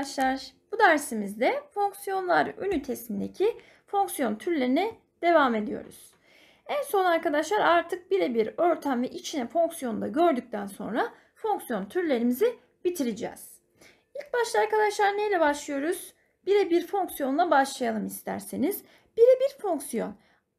arkadaşlar. Bu dersimizde fonksiyonlar ünitesindeki fonksiyon türlerine devam ediyoruz. En son arkadaşlar artık birebir örten ve içine fonksiyonu da gördükten sonra fonksiyon türlerimizi bitireceğiz. İlk başta arkadaşlar neyle başlıyoruz? Birebir fonksiyonla başlayalım isterseniz. Birebir fonksiyon.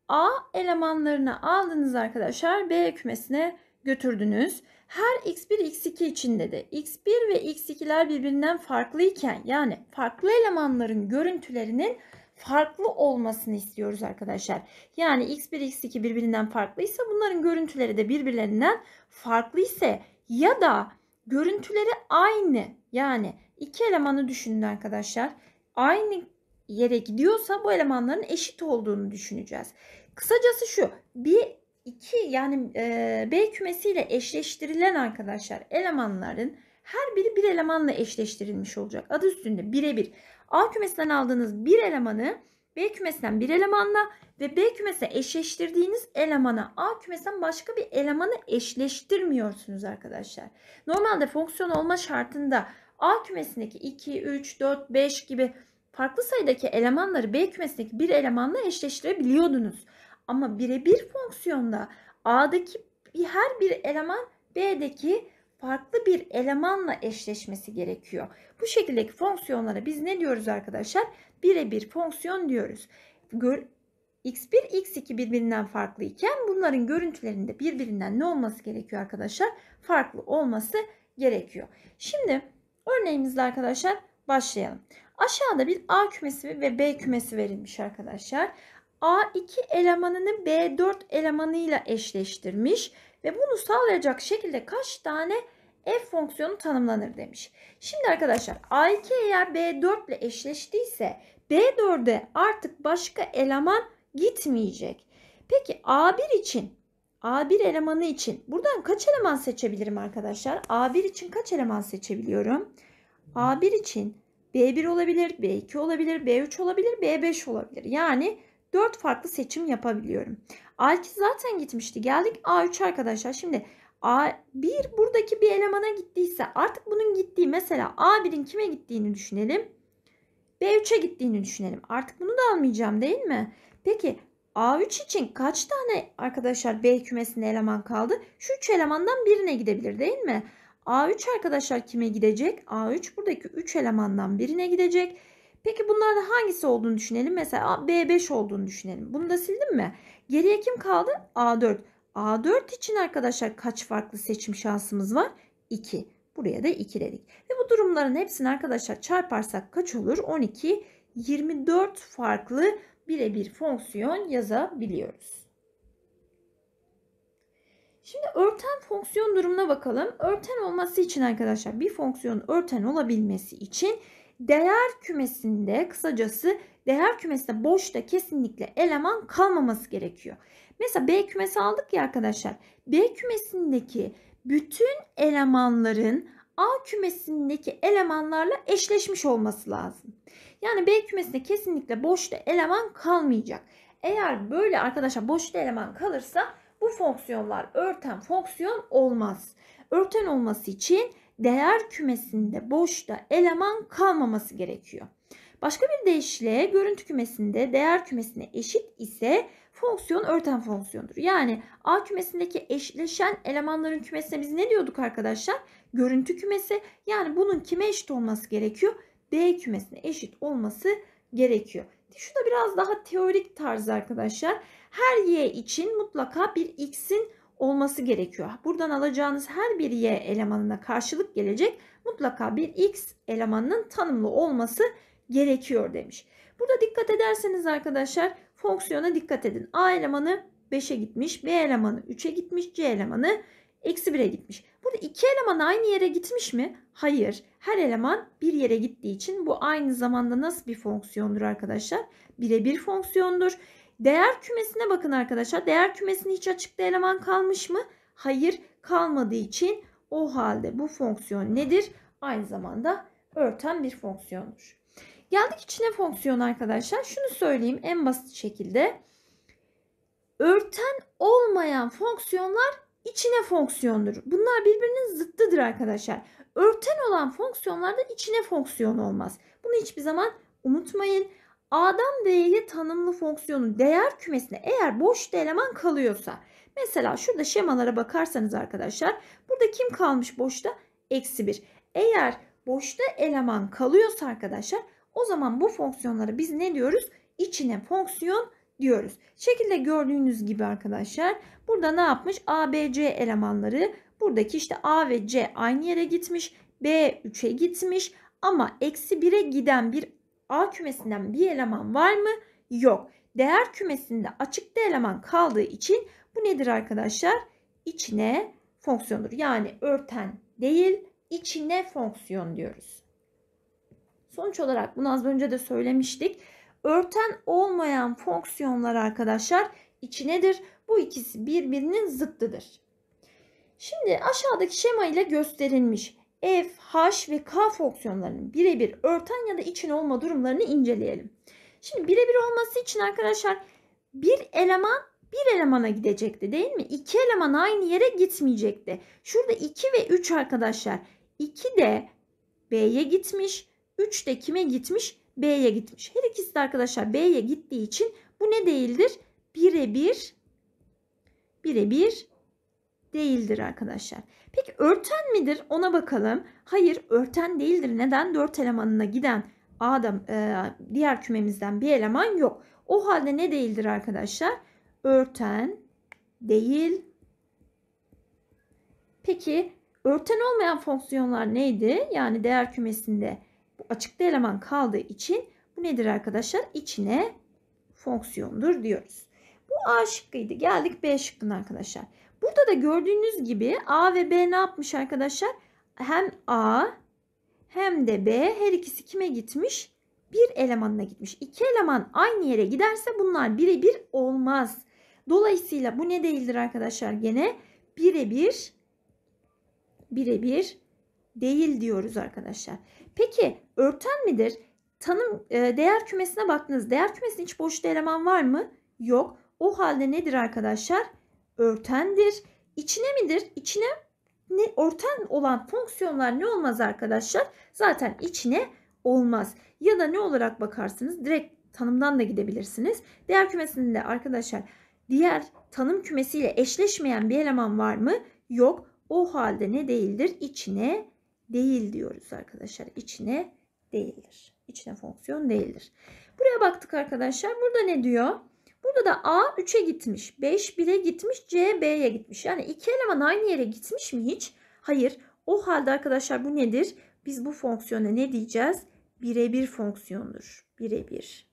A elemanlarını aldınız arkadaşlar B kümesine götürdünüz. Her x1 x2 içinde de x1 ve x2'ler birbirinden farklıyken yani farklı elemanların görüntülerinin farklı olmasını istiyoruz arkadaşlar. Yani x1 x2 birbirinden farklıysa bunların görüntüleri de birbirlerinden farklı ise ya da görüntüleri aynı yani iki elemanı düşünün arkadaşlar. Aynı yere gidiyorsa bu elemanların eşit olduğunu düşüneceğiz. Kısacası şu bir 2 yani e, B kümesiyle eşleştirilen arkadaşlar elemanların her biri bir elemanla eşleştirilmiş olacak. Adı üstünde birebir. A kümesinden aldığınız bir elemanı B kümesinden bir elemanla ve B kümese eşleştirdiğiniz elemana A kümesinden başka bir elemanı eşleştirmiyorsunuz arkadaşlar. Normalde fonksiyon olma şartında A kümesindeki 2, 3, 4, 5 gibi farklı sayıdaki elemanları B kümesindeki bir elemanla eşleştirebiliyordunuz. Ama birebir fonksiyonda A'daki her bir eleman B'deki farklı bir elemanla eşleşmesi gerekiyor. Bu şekildeki fonksiyonlara biz ne diyoruz arkadaşlar? Birebir fonksiyon diyoruz. Gör, x1, x2 birbirinden farklı iken bunların görüntülerinde birbirinden ne olması gerekiyor arkadaşlar? Farklı olması gerekiyor. Şimdi örneğimizle arkadaşlar başlayalım. Aşağıda bir A kümesi ve B kümesi verilmiş arkadaşlar. A2 elemanını B4 elemanıyla eşleştirmiş ve bunu sağlayacak şekilde kaç tane f fonksiyonu tanımlanır demiş. Şimdi arkadaşlar A2 eğer B4 ile eşleştiyse B4'e artık başka eleman gitmeyecek. Peki A1 için A1 elemanı için buradan kaç eleman seçebilirim arkadaşlar? A1 için kaç eleman seçebiliyorum? A1 için B1 olabilir, B2 olabilir, B3 olabilir, B5 olabilir. Yani 4 farklı seçim yapabiliyorum. A2 zaten gitmişti. Geldik A3 arkadaşlar. Şimdi A1 buradaki bir elemana gittiyse artık bunun gittiği mesela A1'in kime gittiğini düşünelim. B3'e gittiğini düşünelim. Artık bunu da almayacağım değil mi? Peki A3 için kaç tane arkadaşlar B kümesinde eleman kaldı? Şu 3 elemandan birine gidebilir değil mi? A3 arkadaşlar kime gidecek? A3 buradaki 3 elemandan birine gidecek. Peki bunlardan hangisi olduğunu düşünelim. Mesela B5 olduğunu düşünelim. Bunu da sildim mi? Geriye kim kaldı? A4. A4 için arkadaşlar kaç farklı seçim şansımız var? 2. Buraya da 2 dedik. Ve bu durumların hepsini arkadaşlar çarparsak kaç olur? 12, 24 farklı birebir fonksiyon yazabiliyoruz. Şimdi örten fonksiyon durumuna bakalım. Örten olması için arkadaşlar bir fonksiyonun örten olabilmesi için değer kümesinde kısacası değer kümesinde boşta kesinlikle eleman kalmaması gerekiyor. Mesela B kümesi aldık ya arkadaşlar. B kümesindeki bütün elemanların A kümesindeki elemanlarla eşleşmiş olması lazım. Yani B kümesinde kesinlikle boşta eleman kalmayacak. Eğer böyle arkadaşlar boşta eleman kalırsa bu fonksiyonlar örten fonksiyon olmaz. Örten olması için değer kümesinde boşta eleman kalmaması gerekiyor. Başka bir deyişle görüntü kümesinde değer kümesine eşit ise fonksiyon örten fonksiyondur. Yani A kümesindeki eşleşen elemanların kümesine biz ne diyorduk arkadaşlar? Görüntü kümesi yani bunun kime eşit olması gerekiyor? B kümesine eşit olması gerekiyor. E Şu da biraz daha teorik tarz arkadaşlar. Her y için mutlaka bir x'in olması gerekiyor. Buradan alacağınız her bir y elemanına karşılık gelecek mutlaka bir x elemanının tanımlı olması gerekiyor demiş. Burada dikkat ederseniz arkadaşlar fonksiyona dikkat edin. A elemanı 5'e gitmiş, B elemanı 3'e gitmiş, C elemanı eksi 1'e gitmiş. Burada iki eleman aynı yere gitmiş mi? Hayır. Her eleman bir yere gittiği için bu aynı zamanda nasıl bir fonksiyondur arkadaşlar? Birebir fonksiyondur. Değer kümesine bakın arkadaşlar. Değer kümesinde hiç açıkta eleman kalmış mı? Hayır kalmadığı için o halde bu fonksiyon nedir? Aynı zamanda örten bir fonksiyondur. Geldik içine fonksiyon arkadaşlar. Şunu söyleyeyim en basit şekilde. Örten olmayan fonksiyonlar içine fonksiyondur. Bunlar birbirinin zıttıdır arkadaşlar. Örten olan fonksiyonlarda içine fonksiyon olmaz. Bunu hiçbir zaman unutmayın. A'dan D'ye tanımlı fonksiyonun değer kümesine eğer boş eleman kalıyorsa mesela şurada şemalara bakarsanız arkadaşlar burada kim kalmış boşta? Eksi 1. Eğer boşta eleman kalıyorsa arkadaşlar o zaman bu fonksiyonlara biz ne diyoruz? İçine fonksiyon diyoruz. Şekilde gördüğünüz gibi arkadaşlar burada ne yapmış? A, B, C elemanları buradaki işte A ve C aynı yere gitmiş. B 3'e gitmiş ama eksi 1'e giden bir A kümesinden bir eleman var mı? Yok. Değer kümesinde açıkta eleman kaldığı için bu nedir arkadaşlar? İçine fonksiyondur. Yani örten değil içine fonksiyon diyoruz. Sonuç olarak bunu az önce de söylemiştik. Örten olmayan fonksiyonlar arkadaşlar içinedir. Bu ikisi birbirinin zıttıdır. Şimdi aşağıdaki şema ile gösterilmiş f, h ve k fonksiyonlarının birebir örten ya da içine olma durumlarını inceleyelim. Şimdi birebir olması için arkadaşlar bir eleman bir elemana gidecekti değil mi? İki eleman aynı yere gitmeyecekti. Şurada 2 ve 3 arkadaşlar. 2 de B'ye gitmiş. 3 de kime gitmiş? B'ye gitmiş. Her ikisi de arkadaşlar B'ye gittiği için bu ne değildir? Birebir birebir değildir arkadaşlar. Peki örten midir? Ona bakalım. Hayır örten değildir. Neden? 4 elemanına giden Adam e, diğer kümemizden bir eleman yok. O halde ne değildir arkadaşlar? Örten değil. Peki örten olmayan fonksiyonlar neydi? Yani değer kümesinde bu açıkta eleman kaldığı için bu nedir arkadaşlar? İçine fonksiyondur diyoruz. Bu A şıkkıydı. Geldik B şıkkına arkadaşlar. Burada da gördüğünüz gibi A ve B ne yapmış arkadaşlar? Hem A hem de B her ikisi kime gitmiş? Bir elemanına gitmiş. İki eleman aynı yere giderse bunlar birebir olmaz. Dolayısıyla bu ne değildir arkadaşlar? Gene birebir birebir değil diyoruz arkadaşlar. Peki örten midir? Tanım e, değer kümesine baktınız. Değer kümesinde hiç boşta eleman var mı? Yok. O halde nedir arkadaşlar? örtendir. İçine midir? İçine ne orten olan fonksiyonlar ne olmaz arkadaşlar? Zaten içine olmaz. Ya da ne olarak bakarsınız? Direkt tanımdan da gidebilirsiniz. Değer kümesinde arkadaşlar diğer tanım kümesiyle eşleşmeyen bir eleman var mı? Yok. O halde ne değildir? İçine değil diyoruz arkadaşlar. İçine değildir. İçine fonksiyon değildir. Buraya baktık arkadaşlar. Burada ne diyor? Burada da A 3'e gitmiş, 5 1'e gitmiş, C B'ye gitmiş. Yani iki eleman aynı yere gitmiş mi hiç? Hayır. O halde arkadaşlar bu nedir? Biz bu fonksiyona ne diyeceğiz? Birebir fonksiyondur. Birebir.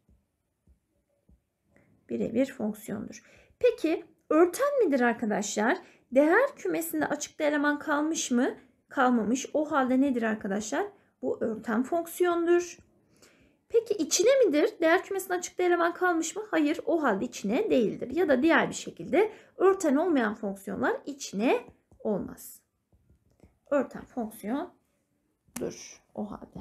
Birebir fonksiyondur. Peki örten midir arkadaşlar? Değer kümesinde açıkta eleman kalmış mı? Kalmamış. O halde nedir arkadaşlar? Bu örten fonksiyondur. Peki içine midir? Değer kümesinde açıkta eleman kalmış mı? Hayır o halde içine değildir. Ya da diğer bir şekilde örten olmayan fonksiyonlar içine olmaz. Örten fonksiyondur o halde.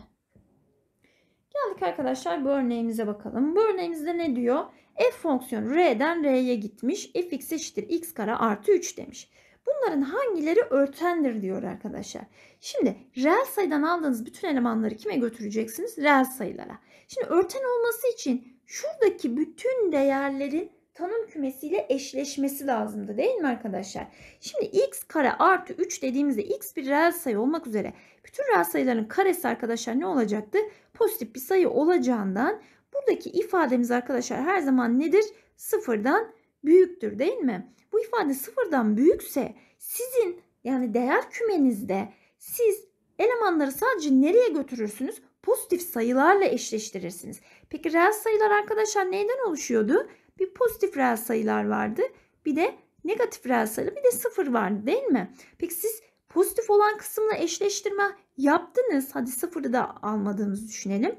Geldik arkadaşlar bu örneğimize bakalım. Bu örneğimizde ne diyor? F fonksiyonu R'den R'ye gitmiş. Fx eşittir x kare artı 3 demiş. Bunların hangileri örtendir diyor arkadaşlar. Şimdi reel sayıdan aldığınız bütün elemanları kime götüreceksiniz? Reel sayılara. Şimdi örten olması için şuradaki bütün değerlerin tanım kümesiyle eşleşmesi lazımdı değil mi arkadaşlar? Şimdi x kare artı 3 dediğimizde x bir reel sayı olmak üzere bütün reel sayıların karesi arkadaşlar ne olacaktı? Pozitif bir sayı olacağından buradaki ifademiz arkadaşlar her zaman nedir? Sıfırdan büyüktür değil mi? Bu ifade sıfırdan büyükse sizin yani değer kümenizde siz elemanları sadece nereye götürürsünüz? Pozitif sayılarla eşleştirirsiniz. Peki reel sayılar arkadaşlar neyden oluşuyordu? Bir pozitif reel sayılar vardı. Bir de negatif reel sayılar bir de sıfır vardı değil mi? Peki siz pozitif olan kısımla eşleştirme yaptınız. Hadi sıfırı da almadığımızı düşünelim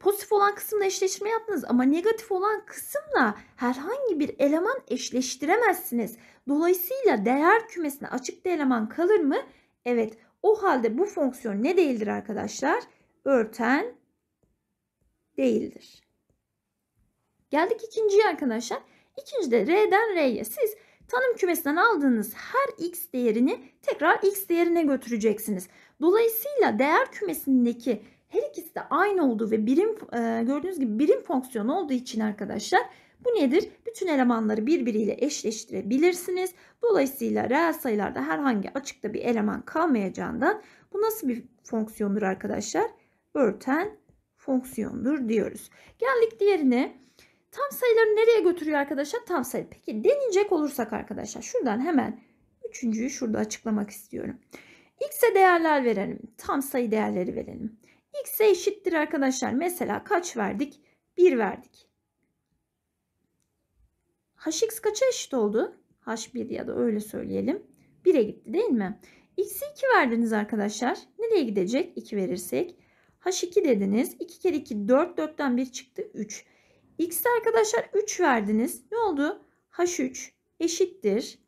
pozitif olan kısımla eşleştirme yaptınız ama negatif olan kısımla herhangi bir eleman eşleştiremezsiniz. Dolayısıyla değer kümesine açıkta eleman kalır mı? Evet. O halde bu fonksiyon ne değildir arkadaşlar? Örten değildir. Geldik ikinciye arkadaşlar. İkincide R'den R'ye siz tanım kümesinden aldığınız her x değerini tekrar x değerine götüreceksiniz. Dolayısıyla değer kümesindeki her ikisi de aynı olduğu ve birim e, gördüğünüz gibi birim fonksiyon olduğu için arkadaşlar bu nedir? Bütün elemanları birbiriyle eşleştirebilirsiniz. Dolayısıyla reel sayılarda herhangi açıkta bir eleman kalmayacağından bu nasıl bir fonksiyondur arkadaşlar? Örten fonksiyondur diyoruz. Geldik diğerine. Tam sayıları nereye götürüyor arkadaşlar? Tam sayı. Peki deneyecek olursak arkadaşlar şuradan hemen üçüncüyü şurada açıklamak istiyorum. X'e değerler verelim. Tam sayı değerleri verelim x'e eşittir arkadaşlar. Mesela kaç verdik? 1 verdik. hx kaça eşit oldu? h1 ya da öyle söyleyelim. 1'e gitti değil mi? x'i 2 verdiniz arkadaşlar. Nereye gidecek? 2 verirsek. h2 dediniz. 2 kere 2 4 4'ten 1 çıktı 3. x'te arkadaşlar 3 verdiniz. Ne oldu? h3 eşittir.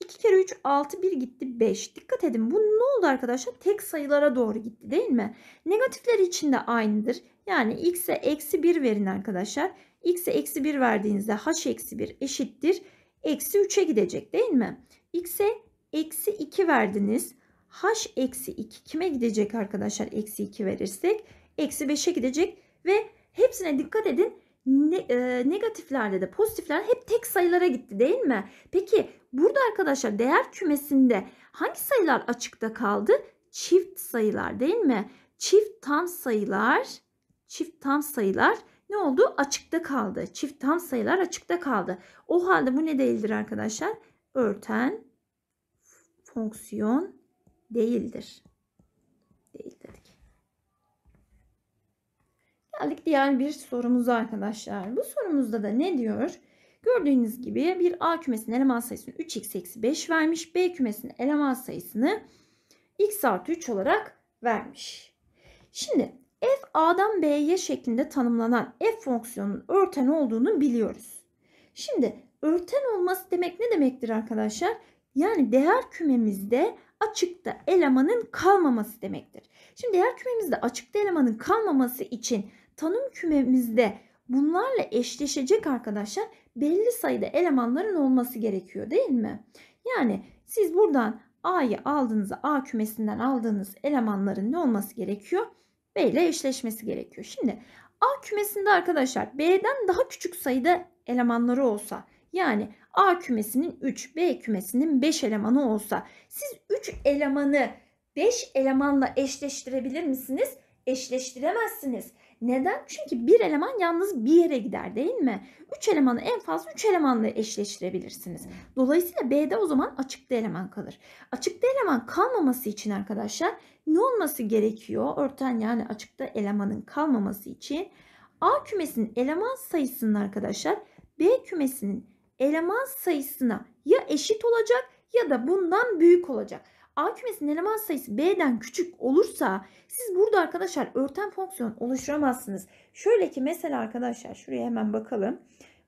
2 kere 3 6 1 gitti 5. Dikkat edin bu ne oldu arkadaşlar? Tek sayılara doğru gitti değil mi? Negatifler için de aynıdır. Yani x'e eksi 1 verin arkadaşlar. x'e eksi 1 verdiğinizde h eksi 1 eşittir. Eksi 3'e gidecek değil mi? x'e eksi 2 verdiniz. h eksi 2 kime gidecek arkadaşlar? Eksi 2 verirsek. Eksi 5'e gidecek ve hepsine dikkat edin ne, e, negatiflerde de pozitifler hep tek sayılara gitti değil mi? Peki burada arkadaşlar değer kümesinde hangi sayılar açıkta kaldı? Çift sayılar değil mi? Çift tam sayılar, çift tam sayılar ne oldu? Açıkta kaldı. Çift tam sayılar açıkta kaldı. O halde bu ne değildir arkadaşlar? Örten fonksiyon değildir. Geldik diğer bir sorumuza arkadaşlar. Bu sorumuzda da ne diyor? Gördüğünüz gibi bir A kümesinin eleman sayısını 3x eksi 5 vermiş. B kümesinin eleman sayısını x artı 3 olarak vermiş. Şimdi f A'dan B'ye şeklinde tanımlanan f fonksiyonunun örten olduğunu biliyoruz. Şimdi örten olması demek ne demektir arkadaşlar? Yani değer kümemizde açıkta elemanın kalmaması demektir. Şimdi değer kümemizde açıkta elemanın kalmaması için tanım kümemizde bunlarla eşleşecek arkadaşlar belli sayıda elemanların olması gerekiyor değil mi? Yani siz buradan A'yı aldığınızda A kümesinden aldığınız elemanların ne olması gerekiyor? B ile eşleşmesi gerekiyor. Şimdi A kümesinde arkadaşlar B'den daha küçük sayıda elemanları olsa yani A kümesinin 3, B kümesinin 5 elemanı olsa siz 3 elemanı 5 elemanla eşleştirebilir misiniz? Eşleştiremezsiniz. Neden? Çünkü bir eleman yalnız bir yere gider değil mi? Üç elemanı en fazla üç elemanla eşleştirebilirsiniz. Dolayısıyla B'de o zaman açıkta eleman kalır. Açıkta eleman kalmaması için arkadaşlar ne olması gerekiyor? Örten yani açıkta elemanın kalmaması için A kümesinin eleman sayısının arkadaşlar B kümesinin eleman sayısına ya eşit olacak ya da bundan büyük olacak. A kümesinin eleman sayısı B'den küçük olursa siz burada arkadaşlar örten fonksiyon oluşturamazsınız. Şöyle ki mesela arkadaşlar şuraya hemen bakalım.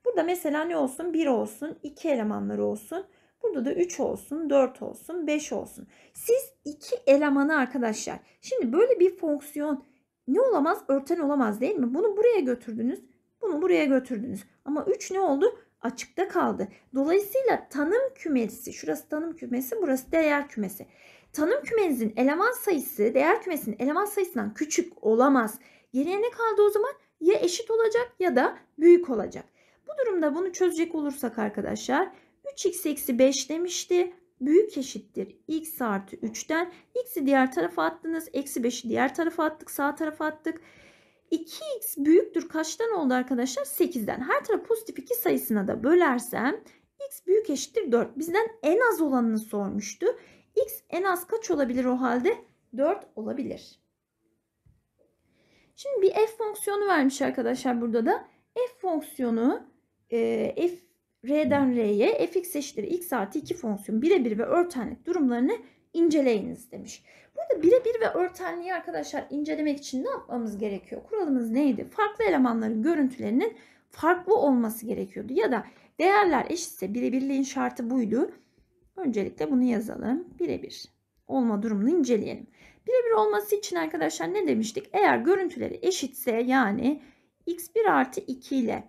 Burada mesela ne olsun? 1 olsun, 2 elemanları olsun. Burada da 3 olsun, 4 olsun, 5 olsun. Siz 2 elemanı arkadaşlar. Şimdi böyle bir fonksiyon ne olamaz? Örten olamaz değil mi? Bunu buraya götürdünüz. Bunu buraya götürdünüz. Ama 3 ne oldu? açıkta kaldı. Dolayısıyla tanım kümesi, şurası tanım kümesi, burası değer kümesi. Tanım kümenizin eleman sayısı, değer kümesinin eleman sayısından küçük olamaz. Geriye ne kaldı o zaman? Ya eşit olacak ya da büyük olacak. Bu durumda bunu çözecek olursak arkadaşlar 3x eksi 5 demişti. Büyük eşittir x artı 3'ten. x'i diğer tarafa attınız. Eksi 5'i diğer tarafa attık. Sağ tarafa attık. 2x büyüktür kaçtan oldu arkadaşlar? 8'den. Her taraf pozitif 2 sayısına da bölersem x büyük eşittir 4. Bizden en az olanını sormuştu. x en az kaç olabilir o halde? 4 olabilir. Şimdi bir f fonksiyonu vermiş arkadaşlar burada da. f fonksiyonu e, f r'den r'ye fx eşittir x artı 2 fonksiyon birebir ve örtenlik durumlarını inceleyiniz demiş. Burada birebir ve örtenliği arkadaşlar incelemek için ne yapmamız gerekiyor? Kuralımız neydi? Farklı elemanların görüntülerinin farklı olması gerekiyordu. Ya da değerler eşitse birebirliğin şartı buydu. Öncelikle bunu yazalım. Birebir olma durumunu inceleyelim. Birebir olması için arkadaşlar ne demiştik? Eğer görüntüleri eşitse yani x1 artı 2 ile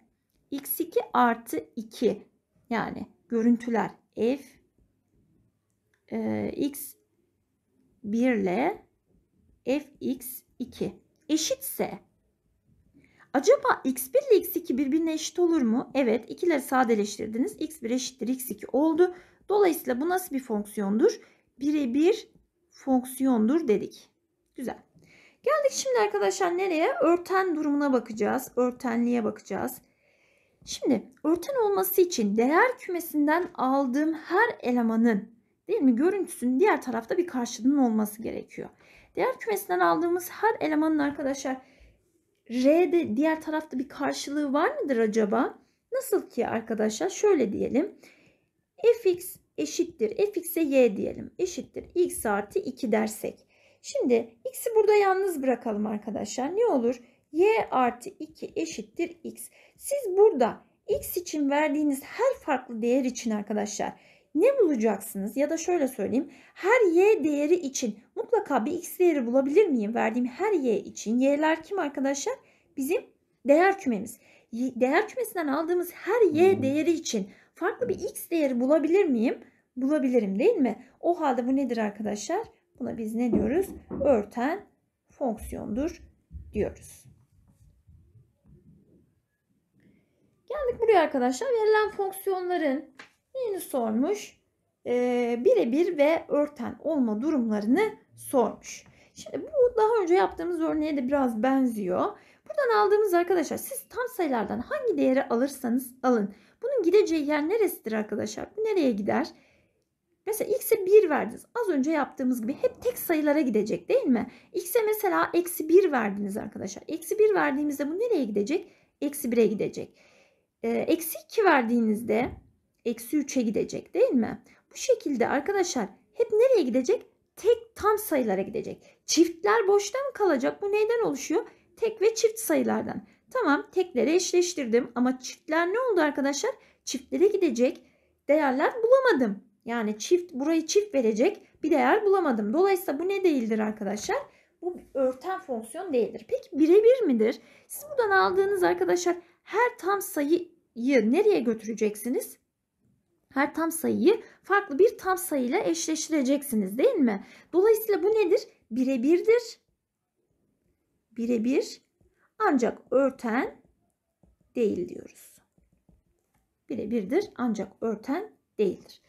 x2 artı 2 yani görüntüler f e, x 1 ile fx 2 eşitse acaba x1 ile x2 birbirine eşit olur mu? Evet ikileri sadeleştirdiniz. x1 eşittir x2 oldu. Dolayısıyla bu nasıl bir fonksiyondur? Birebir fonksiyondur dedik. Güzel. Geldik şimdi arkadaşlar nereye? Örten durumuna bakacağız. Örtenliğe bakacağız. Şimdi örten olması için değer kümesinden aldığım her elemanın Değil mi? Görüntüsünün diğer tarafta bir karşılığının olması gerekiyor. Değer kümesinden aldığımız her elemanın arkadaşlar R'de diğer tarafta bir karşılığı var mıdır acaba? Nasıl ki arkadaşlar şöyle diyelim. fx eşittir fx'e y diyelim. Eşittir x artı 2 dersek. Şimdi x'i burada yalnız bırakalım arkadaşlar. Ne olur? y artı 2 eşittir x. Siz burada x için verdiğiniz her farklı değer için arkadaşlar ne bulacaksınız? Ya da şöyle söyleyeyim. Her y değeri için mutlaka bir x değeri bulabilir miyim? Verdiğim her y için. Y'ler kim arkadaşlar? Bizim değer kümemiz. Değer kümesinden aldığımız her y değeri için farklı bir x değeri bulabilir miyim? Bulabilirim değil mi? O halde bu nedir arkadaşlar? Buna biz ne diyoruz? Örten fonksiyondur diyoruz. Geldik buraya arkadaşlar. Verilen fonksiyonların Neyini sormuş? Ee, Birebir ve örten olma durumlarını sormuş. Şimdi bu daha önce yaptığımız örneğe de biraz benziyor. Buradan aldığımız arkadaşlar siz tam sayılardan hangi değeri alırsanız alın. Bunun gideceği yer neresidir arkadaşlar? Bu nereye gider? Mesela x'e 1 verdiniz. Az önce yaptığımız gibi hep tek sayılara gidecek değil mi? X'e mesela eksi 1 verdiniz arkadaşlar. Eksi 1 verdiğimizde bu nereye gidecek? Eksi 1'e gidecek. Ee, eksi 2 verdiğinizde eksi 3'e gidecek değil mi? Bu şekilde arkadaşlar hep nereye gidecek? Tek tam sayılara gidecek. Çiftler boşta mı kalacak? Bu neyden oluşuyor? Tek ve çift sayılardan. Tamam tekleri eşleştirdim ama çiftler ne oldu arkadaşlar? Çiftlere gidecek değerler bulamadım. Yani çift burayı çift verecek bir değer bulamadım. Dolayısıyla bu ne değildir arkadaşlar? Bu örten fonksiyon değildir. Peki birebir midir? Siz buradan aldığınız arkadaşlar her tam sayıyı nereye götüreceksiniz? Her tam sayıyı farklı bir tam sayıyla eşleştireceksiniz değil mi? Dolayısıyla bu nedir? Birebirdir. Birebir ancak örten değil diyoruz. Birebirdir ancak örten değildir.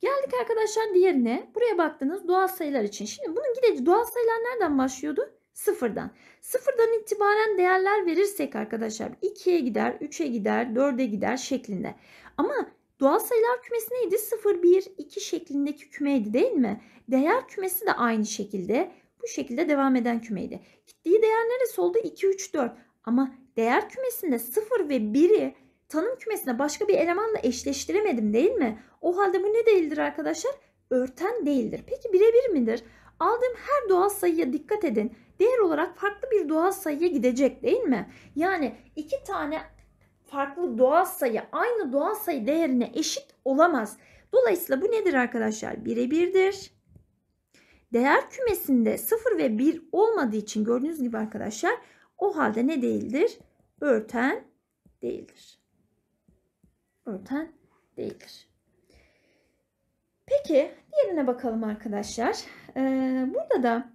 Geldik arkadaşlar diğerine. Buraya baktınız doğal sayılar için. Şimdi bunun gideci doğal sayılar nereden başlıyordu? Sıfırdan. Sıfırdan itibaren değerler verirsek arkadaşlar 2'ye gider, 3'e gider, 4'e gider şeklinde. Ama Doğal sayılar kümesi neydi? 0, 1, 2 şeklindeki kümeydi değil mi? Değer kümesi de aynı şekilde bu şekilde devam eden kümeydi. Gittiği değer neresi oldu? 2, 3, 4. Ama değer kümesinde 0 ve 1'i tanım kümesine başka bir elemanla eşleştiremedim değil mi? O halde bu ne değildir arkadaşlar? Örten değildir. Peki birebir midir? Aldığım her doğal sayıya dikkat edin. Değer olarak farklı bir doğal sayıya gidecek değil mi? Yani iki tane farklı doğal sayı aynı doğal sayı değerine eşit olamaz. Dolayısıyla bu nedir arkadaşlar? Bire birdir. Değer kümesinde 0 ve 1 olmadığı için gördüğünüz gibi arkadaşlar o halde ne değildir? Örten değildir. Örten değildir. Peki diğerine bakalım arkadaşlar. Ee, burada da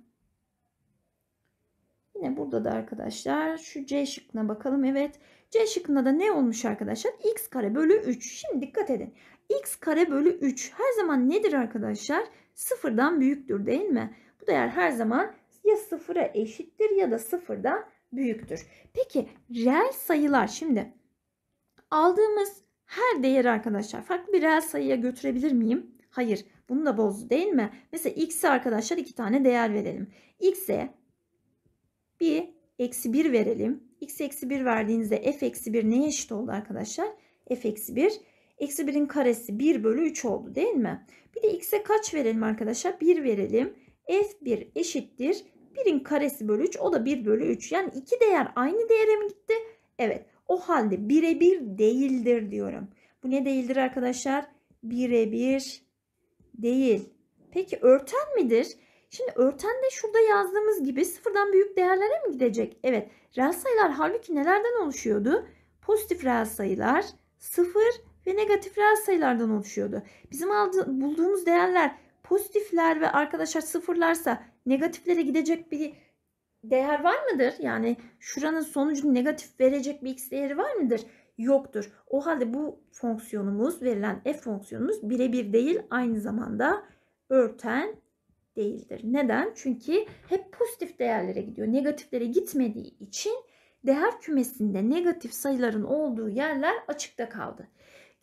yine burada da arkadaşlar şu C şıkkına bakalım. Evet. Evet. C şıkkında da ne olmuş arkadaşlar? X kare bölü 3. Şimdi dikkat edin. X kare bölü 3 her zaman nedir arkadaşlar? Sıfırdan büyüktür değil mi? Bu değer her zaman ya sıfıra eşittir ya da sıfırdan büyüktür. Peki reel sayılar şimdi aldığımız her değer arkadaşlar farklı bir reel sayıya götürebilir miyim? Hayır. Bunu da bozdu değil mi? Mesela x'e arkadaşlar iki tane değer verelim. x'e bir eksi bir verelim x eksi 1 verdiğinizde f eksi 1 neye eşit oldu arkadaşlar? f eksi 1. Eksi 1'in karesi 1 bölü 3 oldu değil mi? Bir de x'e kaç verelim arkadaşlar? 1 verelim. f1 eşittir. 1'in karesi bölü 3 o da 1 bölü 3. Yani iki değer aynı değere mi gitti? Evet o halde birebir değildir diyorum. Bu ne değildir arkadaşlar? Birebir değil. Peki örten midir? Şimdi örten de şurada yazdığımız gibi sıfırdan büyük değerlere mi gidecek? Evet reel sayılar halbuki nelerden oluşuyordu? Pozitif reel sayılar sıfır ve negatif reel sayılardan oluşuyordu. Bizim aldı, bulduğumuz değerler pozitifler ve arkadaşlar sıfırlarsa negatiflere gidecek bir değer var mıdır? Yani şuranın sonucunu negatif verecek bir x değeri var mıdır? Yoktur. O halde bu fonksiyonumuz verilen f fonksiyonumuz birebir değil aynı zamanda örten değildir. Neden? Çünkü hep pozitif değerlere gidiyor. Negatiflere gitmediği için değer kümesinde negatif sayıların olduğu yerler açıkta kaldı.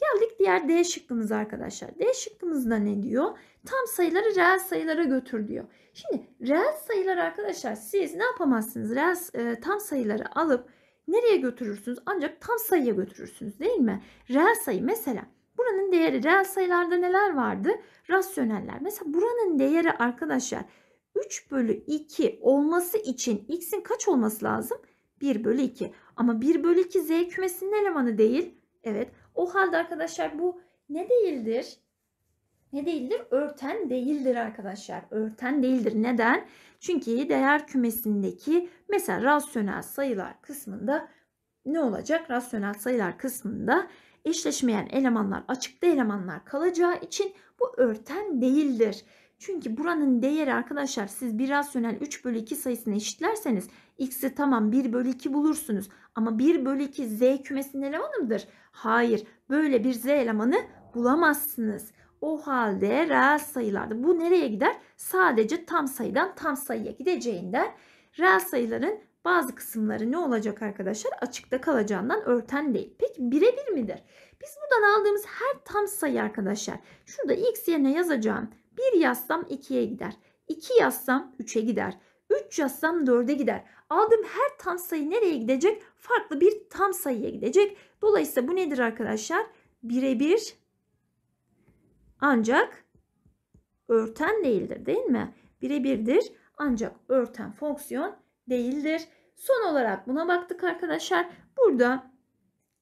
Geldik diğer D şıkkımız arkadaşlar. D şıkkımızda ne diyor? Tam sayıları reel sayılara götür diyor. Şimdi reel sayılar arkadaşlar siz ne yapamazsınız? Reel e, tam sayıları alıp nereye götürürsünüz? Ancak tam sayıya götürürsünüz değil mi? Reel sayı mesela Buranın değeri reel sayılarda neler vardı? Rasyoneller. Mesela buranın değeri arkadaşlar 3 bölü 2 olması için x'in kaç olması lazım? 1 bölü 2. Ama 1 bölü 2 z kümesinin elemanı değil. Evet. O halde arkadaşlar bu ne değildir? Ne değildir? Örten değildir arkadaşlar. Örten değildir. Neden? Çünkü değer kümesindeki mesela rasyonel sayılar kısmında ne olacak? Rasyonel sayılar kısmında eşleşmeyen elemanlar açıkta elemanlar kalacağı için bu örten değildir. Çünkü buranın değeri arkadaşlar siz bir rasyonel 3 bölü 2 sayısını eşitlerseniz x'i tamam 1 bölü 2 bulursunuz. Ama 1 bölü 2 z kümesinin elemanı mıdır? Hayır böyle bir z elemanı bulamazsınız. O halde reel sayılarda bu nereye gider? Sadece tam sayıdan tam sayıya gideceğinden reel sayıların bazı kısımları ne olacak arkadaşlar? Açıkta kalacağından örten değil. Peki birebir midir? Biz buradan aldığımız her tam sayı arkadaşlar. Şurada x yerine yazacağım. 1 yazsam 2'ye gider. 2 yazsam 3'e gider. 3 yazsam 4'e gider. Aldığım her tam sayı nereye gidecek? Farklı bir tam sayıya gidecek. Dolayısıyla bu nedir arkadaşlar? Birebir ancak örten değildir değil mi? Birebirdir ancak örten fonksiyon değildir. Son olarak buna baktık arkadaşlar. Burada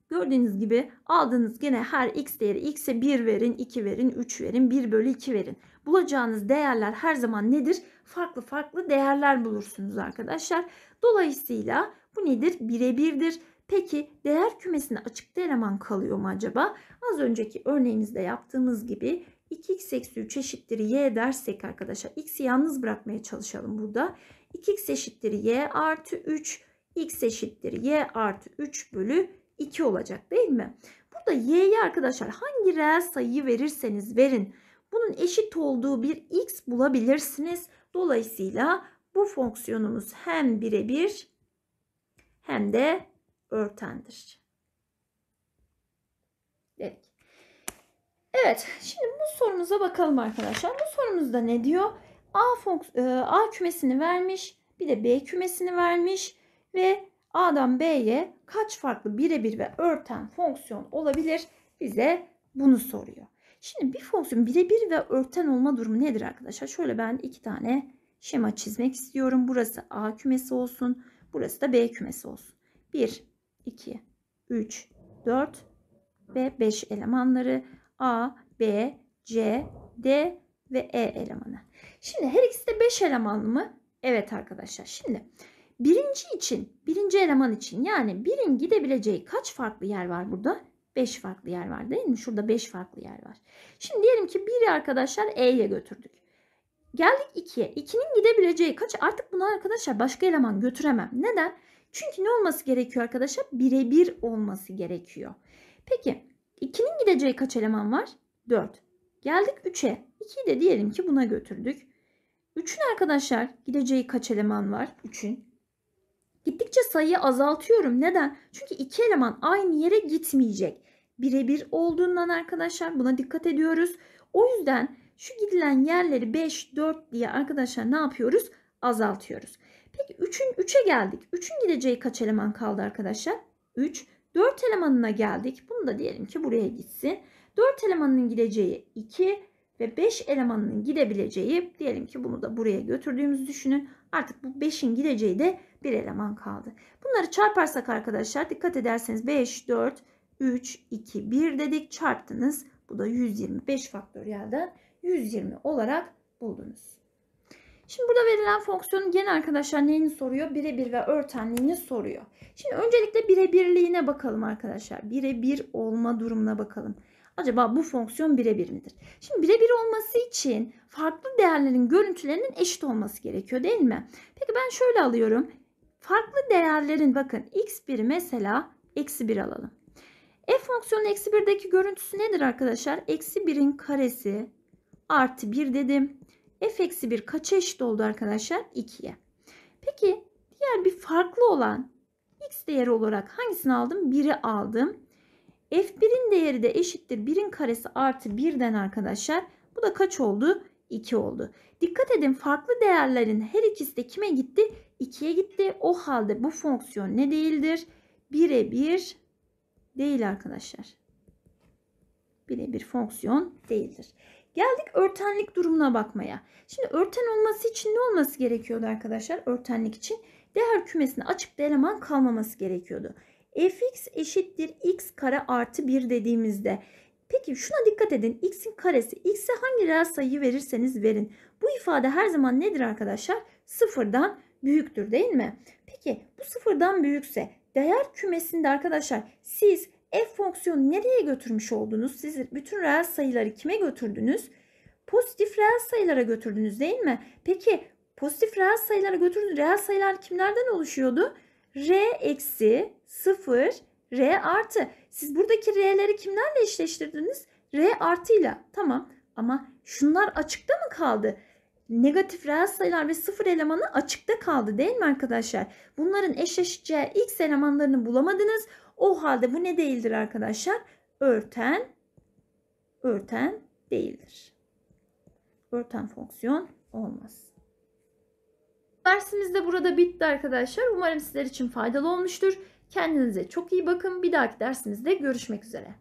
gördüğünüz gibi aldığınız gene her x değeri x'e 1 verin, 2 verin, 3 verin, 1 bölü 2 verin. Bulacağınız değerler her zaman nedir? Farklı farklı değerler bulursunuz arkadaşlar. Dolayısıyla bu nedir? Birebirdir. Peki değer kümesinde açıkta eleman kalıyor mu acaba? Az önceki örneğimizde yaptığımız gibi 2x eksi 3 eşittir y dersek arkadaşlar x'i yalnız bırakmaya çalışalım burada. 2x eşittir y artı 3. x eşittir y artı 3 bölü 2 olacak değil mi? Burada y'ye arkadaşlar hangi reel sayıyı verirseniz verin. Bunun eşit olduğu bir x bulabilirsiniz. Dolayısıyla bu fonksiyonumuz hem birebir hem de örtendir. Dedik. Evet şimdi bu sorumuza bakalım arkadaşlar. Bu sorumuzda ne diyor? A, e, A kümesini vermiş. Bir de B kümesini vermiş. Ve A'dan B'ye kaç farklı birebir ve örten fonksiyon olabilir? Bize bunu soruyor. Şimdi bir fonksiyon birebir ve örten olma durumu nedir arkadaşlar? Şöyle ben iki tane şema çizmek istiyorum. Burası A kümesi olsun. Burası da B kümesi olsun. 1, 2, 3, 4 ve 5 elemanları A, B, C, D ve E elemanı. Şimdi her ikisi de 5 elemanlı mı? Evet arkadaşlar. Şimdi birinci için, birinci eleman için yani birin gidebileceği kaç farklı yer var burada? 5 farklı yer var değil mi? Şurada 5 farklı yer var. Şimdi diyelim ki 1'i arkadaşlar E'ye götürdük. Geldik 2'ye. 2'nin gidebileceği kaç? Artık bunu arkadaşlar başka eleman götüremem. Neden? Çünkü ne olması gerekiyor arkadaşlar? Birebir olması gerekiyor. Peki 2'nin gideceği kaç eleman var? 4. Geldik 3'e. 2'yi de diyelim ki buna götürdük. 3'ün arkadaşlar gideceği kaç eleman var? 3'ün. Gittikçe sayıyı azaltıyorum. Neden? Çünkü 2 eleman aynı yere gitmeyecek. Birebir olduğundan arkadaşlar buna dikkat ediyoruz. O yüzden şu gidilen yerleri 5, 4 diye arkadaşlar ne yapıyoruz? Azaltıyoruz. Peki 3'ün 3'e geldik. 3'ün gideceği kaç eleman kaldı arkadaşlar? 3. 4 elemanına geldik. Bunu da diyelim ki buraya gitsin. 4 elemanının gideceği 2 ve 5 elemanının gidebileceği diyelim ki bunu da buraya götürdüğümüzü düşünün. Artık bu 5'in gideceği de bir eleman kaldı. Bunları çarparsak arkadaşlar dikkat ederseniz 5, 4, 3, 2, 1 dedik çarptınız. Bu da 125 faktöriyelden 120 olarak buldunuz. Şimdi burada verilen fonksiyonun gene arkadaşlar neyini soruyor? Birebir ve örtenliğini soruyor. Şimdi öncelikle birebirliğine bakalım arkadaşlar. Birebir olma durumuna bakalım. Acaba bu fonksiyon birebir midir? Şimdi birebir olması için farklı değerlerin görüntülerinin eşit olması gerekiyor değil mi? Peki ben şöyle alıyorum. Farklı değerlerin bakın x1 mesela eksi 1 alalım. F e fonksiyonun eksi 1'deki görüntüsü nedir arkadaşlar? Eksi 1'in karesi artı 1 dedim. F eksi 1 kaça eşit oldu arkadaşlar? 2'ye. Peki diğer bir farklı olan x değeri olarak hangisini aldım? 1'i aldım. F1'in değeri de eşittir 1'in karesi artı 1'den arkadaşlar. Bu da kaç oldu? 2 oldu. Dikkat edin farklı değerlerin her ikisi de kime gitti? 2'ye gitti. O halde bu fonksiyon ne değildir? 1'e 1 değil arkadaşlar. 1'e 1 fonksiyon değildir. Geldik örtenlik durumuna bakmaya. Şimdi örten olması için ne olması gerekiyordu arkadaşlar? Örtenlik için değer kümesinde açıkta eleman kalmaması gerekiyordu fx eşittir x kare artı 1 dediğimizde Peki şuna dikkat edin. X'in karesi. X'e hangi reel sayıyı verirseniz verin. Bu ifade her zaman nedir arkadaşlar? Sıfırdan büyüktür değil mi? Peki bu sıfırdan büyükse değer kümesinde arkadaşlar siz f fonksiyonu nereye götürmüş oldunuz? Siz bütün reel sayıları kime götürdünüz? Pozitif reel sayılara götürdünüz değil mi? Peki pozitif reel sayılara götürdünüz. Reel sayılar kimlerden oluşuyordu? R eksi 0 R artı. Siz buradaki R'leri kimlerle eşleştirdiniz? R artıyla. Tamam ama şunlar açıkta mı kaldı? Negatif reel sayılar ve sıfır elemanı açıkta kaldı değil mi arkadaşlar? Bunların eşleşeceği x elemanlarını bulamadınız. O halde bu ne değildir arkadaşlar? Örten, örten değildir. Örten fonksiyon olmaz. Dersimiz de burada bitti arkadaşlar. Umarım sizler için faydalı olmuştur. Kendinize çok iyi bakın. Bir dahaki dersimizde görüşmek üzere.